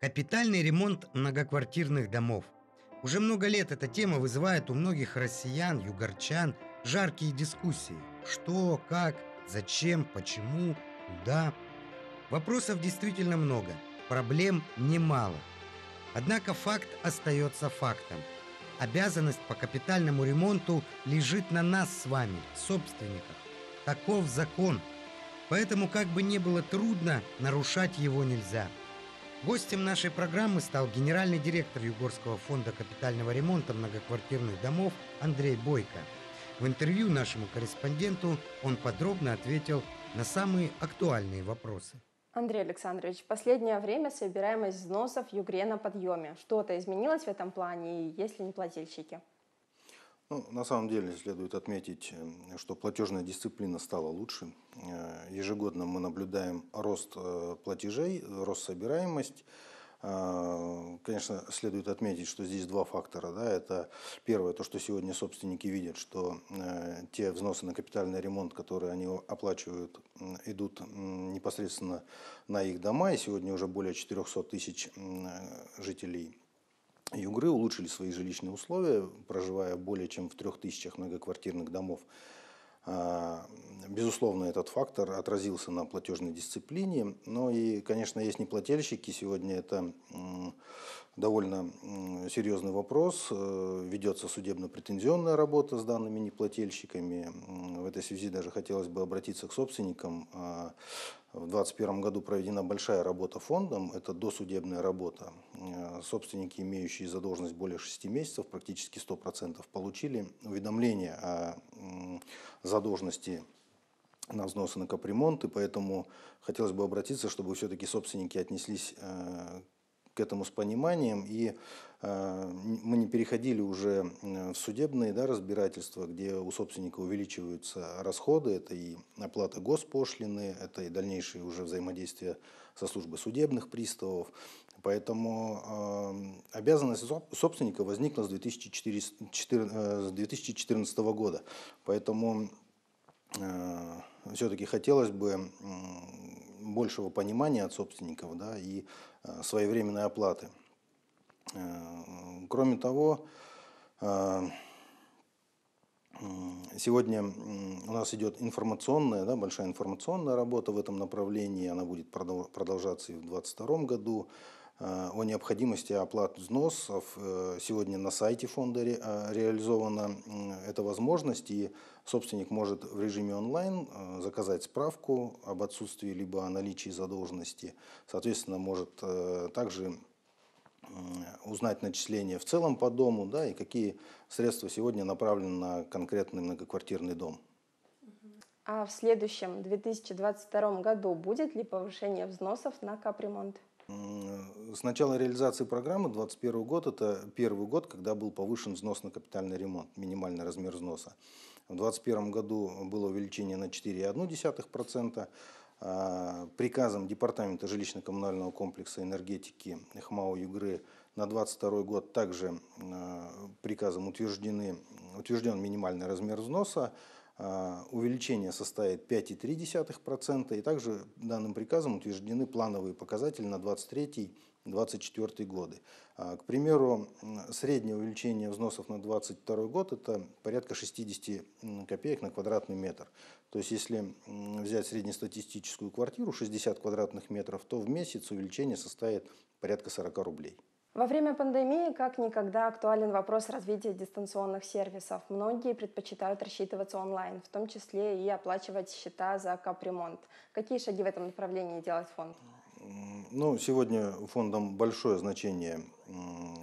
Капитальный ремонт многоквартирных домов. Уже много лет эта тема вызывает у многих россиян, югорчан жаркие дискуссии. Что, как, зачем, почему, куда. Вопросов действительно много, проблем немало. Однако факт остается фактом. Обязанность по капитальному ремонту лежит на нас с вами, собственниках. Таков закон. Поэтому, как бы ни было трудно, нарушать его нельзя – Гостем нашей программы стал генеральный директор Югорского фонда капитального ремонта многоквартирных домов Андрей Бойко. В интервью нашему корреспонденту он подробно ответил на самые актуальные вопросы. Андрей Александрович, в последнее время собираемость взносов в Югре на подъеме. Что-то изменилось в этом плане и есть ли неплательщики? плательщики? Ну, на самом деле следует отметить, эм, что платежная дисциплина стала лучше. Э, ежегодно мы наблюдаем рост э, платежей, рост собираемости. Э, конечно, следует отметить, что здесь два фактора. Да? Это первое, то, что сегодня собственники видят, что те взносы на капитальный ремонт, которые они оплачивают, идут непосредственно на их дома. И сегодня уже более 400 тысяч жителей Югры улучшили свои жилищные условия, проживая более чем в трех тысячах многоквартирных домов. А, безусловно, этот фактор отразился на платежной дисциплине. Но и, конечно, есть неплательщики. Сегодня это довольно серьезный вопрос. Э, Ведется судебно-претензионная работа с данными неплательщиками. В этой связи даже хотелось бы обратиться к собственникам. А, в 2021 году проведена большая работа фондом, это досудебная работа. Э, собственники, имеющие задолженность более 6 месяцев, практически 100%, получили уведомление о задолженности на взносы на капремонт, и поэтому хотелось бы обратиться, чтобы все-таки собственники отнеслись э, к этому с пониманием, и э, мы не переходили уже э, в судебные да, разбирательства, где у собственника увеличиваются расходы, это и оплата госпошлины, это и дальнейшее уже взаимодействие со службой судебных приставов. Поэтому э, обязанность собственника возникла с 2014, э, с 2014 года. Поэтому э, все-таки хотелось бы большего понимания от собственников да, и Э, своевременной оплаты. Э, кроме того, э, сегодня у нас идет информационная, да, большая информационная работа в этом направлении, она будет продолжаться и в 2022 году. Э, о необходимости оплат взносов. Э, сегодня на сайте фонда э, реализована эта возможность, и собственник может в режиме онлайн заказать справку об отсутствии либо о наличии задолженности. Соответственно, может также узнать начисления в целом по дому, да, и какие средства сегодня направлены на конкретный многоквартирный дом. А в следующем 2022 году будет ли повышение взносов на капремонт? С начала реализации программы 2021 год – это первый год, когда был повышен взнос на капитальный ремонт, минимальный размер взноса. В 2021 году было увеличение на 4,1%. А, приказом Департамента жилищно-коммунального комплекса энергетики ХМАО «Югры» на 2022 год также а, приказом утверждены, утвержден минимальный размер взноса а, увеличение составит 5,3%, и также данным приказом утверждены плановые показатели на 2023-2024 годы. А, к примеру, среднее увеличение взносов на 2022 год – это порядка 60 копеек на квадратный метр. То есть если взять среднестатистическую квартиру 60 квадратных метров, то в месяц увеличение составит порядка 40 рублей. Во время пандемии как никогда актуален вопрос развития дистанционных сервисов. Многие предпочитают рассчитываться онлайн, в том числе и оплачивать счета за капремонт. Какие шаги в этом направлении делает фонд? Ну, сегодня фондом большое значение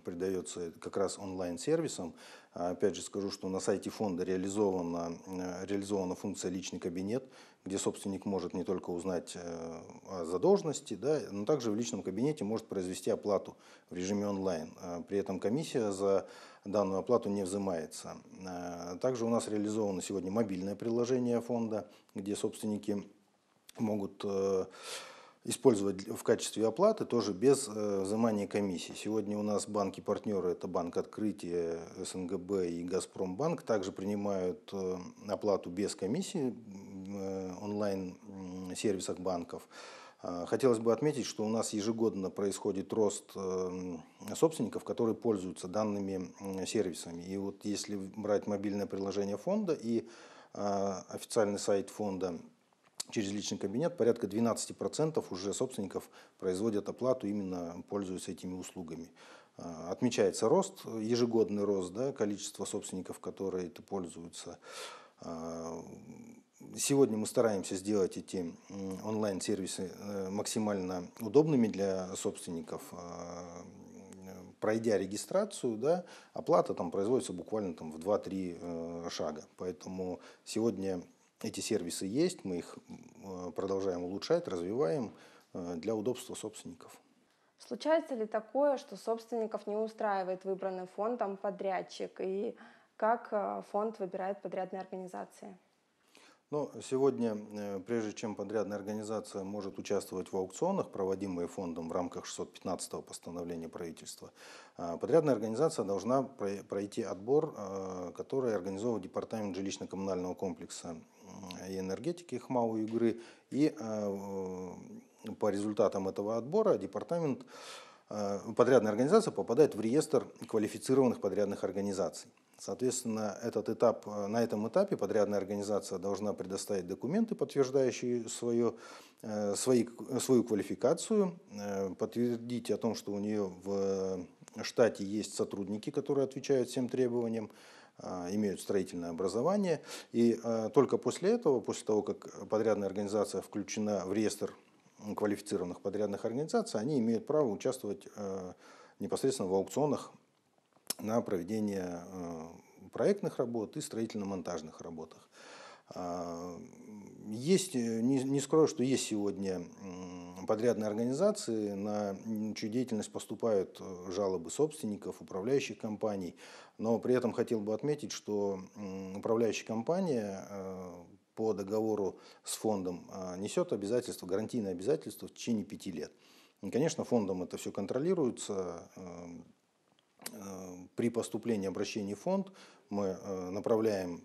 придается как раз онлайн-сервисам. А, опять же скажу, что на сайте фонда реализована, э, реализована функция «Личный кабинет», где собственник может не только узнать э, о задолженности, да, но также в личном кабинете может произвести оплату в режиме онлайн. А, при этом комиссия за данную оплату не взимается. А, также у нас реализовано сегодня мобильное приложение фонда, где собственники могут э, использовать в качестве оплаты тоже без э, взимания комиссии. Сегодня у нас банки-партнеры, это Банк «Открытие», СНГБ и Газпромбанк, также принимают э, оплату без комиссии э, онлайн-сервисах банков. Хотелось бы отметить, что у нас ежегодно происходит рост собственников, которые пользуются данными сервисами. И вот если брать мобильное приложение фонда и официальный сайт фонда – через личный кабинет, порядка 12% уже собственников производят оплату, именно пользуясь этими услугами. А, отмечается рост, ежегодный рост да, количества собственников, которые это пользуются. А, сегодня мы стараемся сделать эти онлайн-сервисы э, максимально удобными для собственников. А, пройдя регистрацию, да, оплата там производится буквально там, в 2-3 э, шага. Поэтому сегодня эти сервисы есть, мы их э, продолжаем улучшать, развиваем э, для удобства собственников. Случается ли такое, что собственников не устраивает выбранный фондом подрядчик? И как э, фонд выбирает подрядные организации? Но ну, сегодня, прежде чем подрядная организация может участвовать в аукционах, проводимые фондом в рамках 615 постановления правительства, подрядная организация должна пройти отбор, который организовывает Департамент жилищно-коммунального комплекса Э, и энергетики ХМАУ Югры. И э, по результатам этого отбора департамент э, подрядная организация попадает в реестр квалифицированных подрядных организаций. Соответственно, этот этап, на этом этапе подрядная организация должна предоставить документы, подтверждающие свое, свои, свою квалификацию, подтвердить о том, что у нее в штате есть сотрудники, которые отвечают всем требованиям, а, имеют строительное образование. И а, только после этого, после того, как подрядная организация включена в реестр квалифицированных подрядных организаций, они имеют право участвовать а, непосредственно в аукционах на проведение проектных работ и строительно-монтажных работах. Есть, не скрою, что есть сегодня подрядной организации, на чью деятельность поступают э, жалобы собственников, управляющих компаний. Но при этом хотел бы отметить, что управляющая компания э, по договору с фондом э, несет обязательство гарантийное обязательство в течение пяти лет. И, конечно, фондом это все контролируется. Эм, при поступлении обращений в фонд мы направляем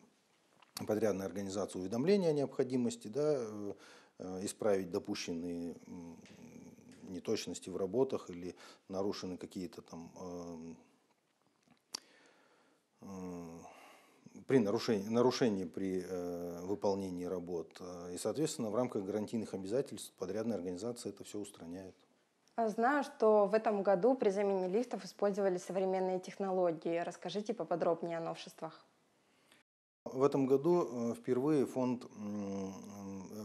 подрядной организации уведомления о необходимости да, Э, исправить допущенные неточности в работах или нарушены какие-то там эм, э, при нарушении, нарушении при э, выполнении работ. Э, и, соответственно, в рамках гарантийных обязательств подрядная организация это все устраняет. А знаю, что в этом году при замене лифтов использовали современные технологии. Расскажите поподробнее о новшествах. В этом году впервые фонд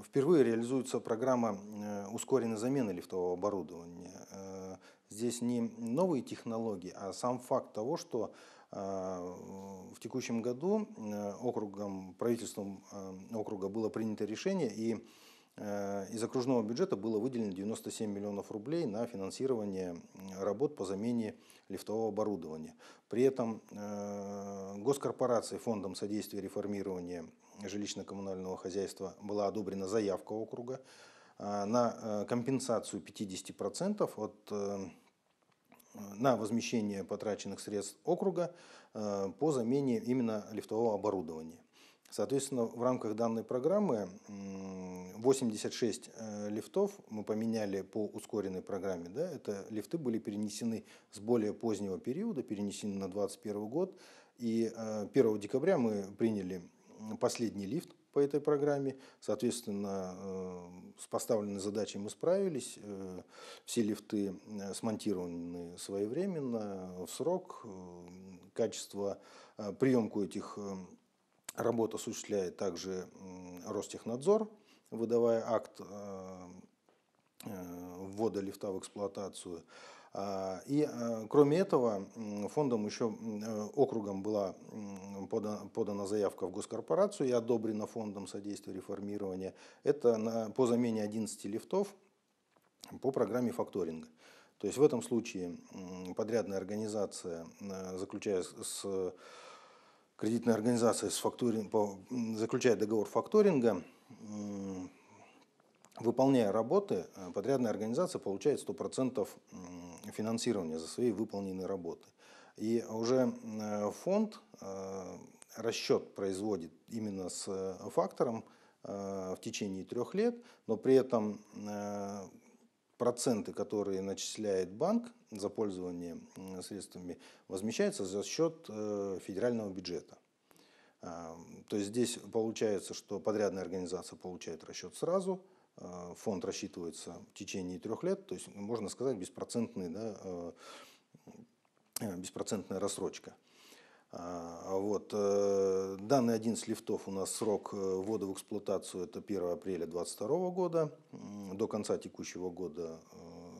Впервые реализуется программа э, ускоренной замены лифтового оборудования. Э, здесь не новые технологии, а сам факт того, что э, в текущем году округом, правительством округа было принято решение, и из окружного бюджета было выделено 97 миллионов рублей на финансирование работ по замене лифтового оборудования. При этом госкорпорации фондом содействия реформирования жилищно-коммунального хозяйства была одобрена заявка округа э, на э, компенсацию 50% от э, на возмещение потраченных средств округа по замене именно лифтового оборудования. Соответственно, в рамках данной программы 86 лифтов мы поменяли по ускоренной программе. Да? Это лифты были перенесены с более позднего периода, перенесены на 2021 год. И 1 декабря мы приняли последний лифт по этой программе. Соответственно, э, с поставленной задачей мы справились. Э, все лифты э, смонтированы своевременно, в срок. Качество, приемку этих работ осуществляет также Ростехнадзор, выдавая акт ввода лифта в эксплуатацию. А, и а, кроме этого, фондом еще э, округом была подана, подана заявка в госкорпорацию и одобрена фондом содействия реформирования. Это на, по замене 11 лифтов по программе факторинга. То есть в этом случае подрядная организация, э, заключая с кредитной организацией с факторинг, заключает договор факторинга, выполняя работы, э, подрядная организация получает 100% финансирования за свои выполненные работы. И уже э, фонд э, расчет производит именно с э, фактором в течение трех лет, но при этом проценты, которые начисляет банк за пользование средствами, возмещаются за счет федерального бюджета. То есть здесь получается, что подрядная организация получает расчет сразу – Э, фонд рассчитывается в течение трех лет, то есть, можно сказать, беспроцентный, да, э, э, беспроцентная рассрочка. А, вот. данный один с лифтов у нас срок ввода в эксплуатацию это 1 апреля 2022 года. До конца текущего года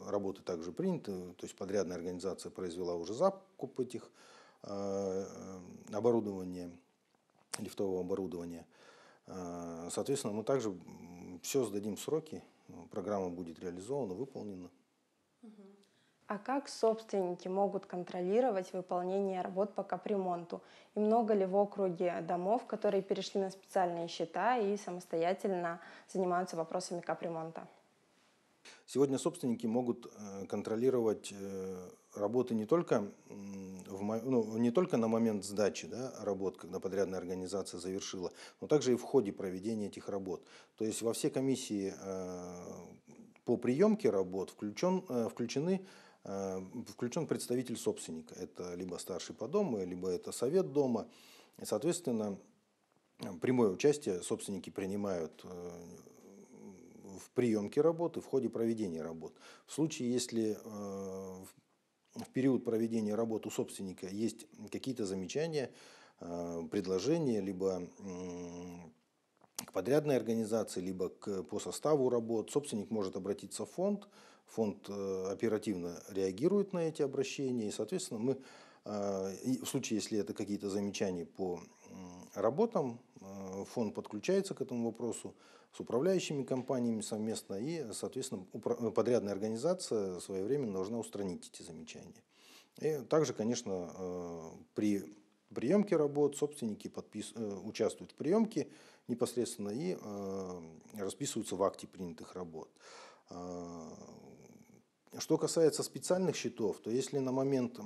работы также приняты, то есть подрядная организация произвела уже закуп этих оборудования, лифтового оборудования. Соответственно, мы также все сдадим сроки, программа будет реализована, выполнена. А как собственники могут контролировать выполнение работ по капремонту? И много ли в округе домов, которые перешли на специальные счета и самостоятельно занимаются вопросами капремонта? Сегодня собственники могут э, контролировать э, работы не только, в, ну, не только на момент сдачи да, работ, когда подрядная организация завершила, но также и в ходе проведения этих работ. То есть во все комиссии э, по приемке работ включен, э, включены э, включен представитель собственника. Это либо старший по дому, либо это совет дома. И, соответственно, прямое участие собственники принимают в приемке работы, в ходе проведения работ. В случае, если в период проведения работ у собственника есть какие-то замечания, э, предложения, либо к подрядной организации, либо к, по составу работ, собственник может обратиться в фонд, фонд э, оперативно реагирует на эти обращения, и, соответственно, мы э, в случае, если это какие-то замечания по работам, Э, фонд подключается к этому вопросу с управляющими компаниями совместно, и, соответственно, э, подрядная организация своевременно должна устранить эти замечания. И также, конечно, э, при приемке работ собственники подпис... участвуют в приемке непосредственно и расписываются в акте принятых работ. Что касается специальных счетов, то если на момент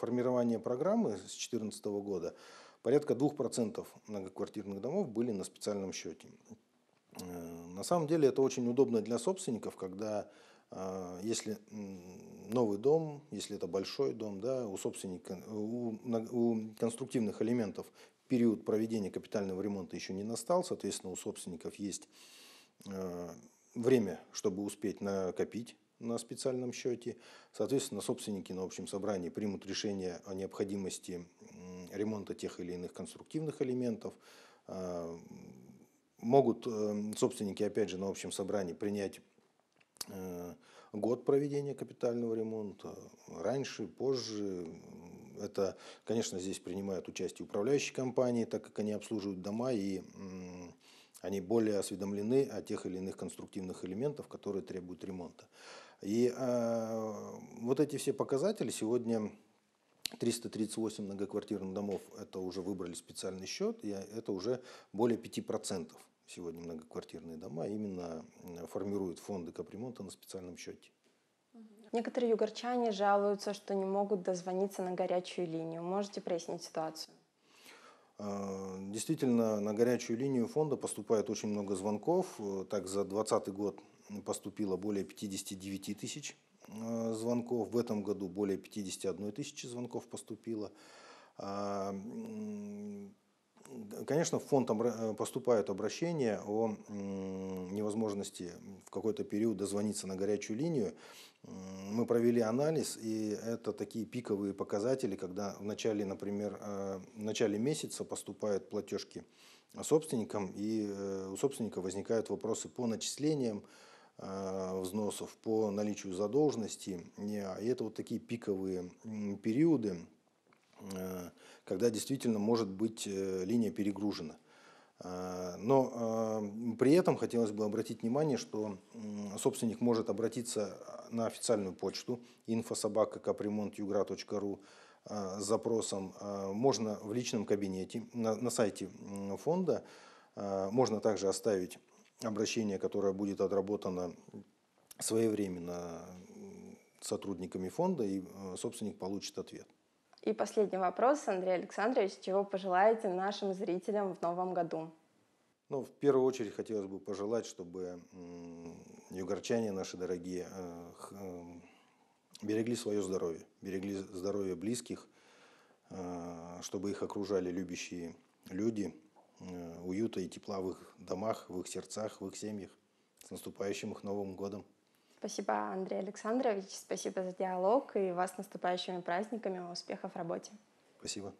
формирования программы с 2014 года порядка 2% многоквартирных домов были на специальном счете. Э, на самом деле это очень удобно для собственников, когда э, если новый дом, если это большой дом, да, у собственника, у, у конструктивных элементов период проведения капитального ремонта еще не настал, соответственно, у собственников есть э, время, чтобы успеть накопить на специальном счете. Соответственно, собственники на общем собрании примут решение о необходимости ремонта тех или иных конструктивных элементов. Э, могут э, собственники, опять же, на общем собрании принять э, год проведения капитального ремонта, раньше, позже. Это, конечно, здесь принимают участие управляющие компании, так как они обслуживают дома и они более осведомлены о тех или иных конструктивных элементах, которые требуют ремонта. И э, вот эти все показатели сегодня 338 многоквартирных домов это уже выбрали специальный счет, и это уже более 5% сегодня многоквартирные дома именно формируют фонды капремонта на специальном счете. Некоторые югорчане жалуются, что не могут дозвониться на горячую линию. Можете прояснить ситуацию? А, действительно, на горячую линию фонда поступает очень много звонков. Э, так, за 2020 год поступило более 59 тысяч Э, звонков. В этом году более 51 тысячи звонков поступило. А, конечно, в фонд э, поступают обращения о невозможности в какой-то период дозвониться на горячую линию. Мы провели анализ, и это такие пиковые показатели, когда в начале, например, э, в начале месяца поступают платежки собственникам, и у собственника возникают вопросы по начислениям, Э, взносов по наличию задолженности. Э, и это вот такие пиковые периоды, э, когда действительно может быть линия перегружена. Но при этом хотелось бы обратить внимание, что собственник может обратиться на официальную почту infosobaka.capремонт.югра.ру с запросом. Можно в личном кабинете на, на сайте фонда. Можно также оставить обращение, которое будет отработано своевременно сотрудниками фонда, и э, собственник получит ответ. И последний вопрос, Андрей Александрович, чего пожелаете нашим зрителям в новом году? Ну, в первую очередь хотелось бы пожелать, чтобы югорчане наши дорогие э, э, берегли свое здоровье, берегли здоровье близких, чтобы их окружали любящие люди – Э, уюта и тепла в их домах, в их сердцах, в их семьях. С наступающим их Новым годом! Спасибо, Андрей Александрович, спасибо за диалог и вас с наступающими праздниками, успехов в работе. Спасибо.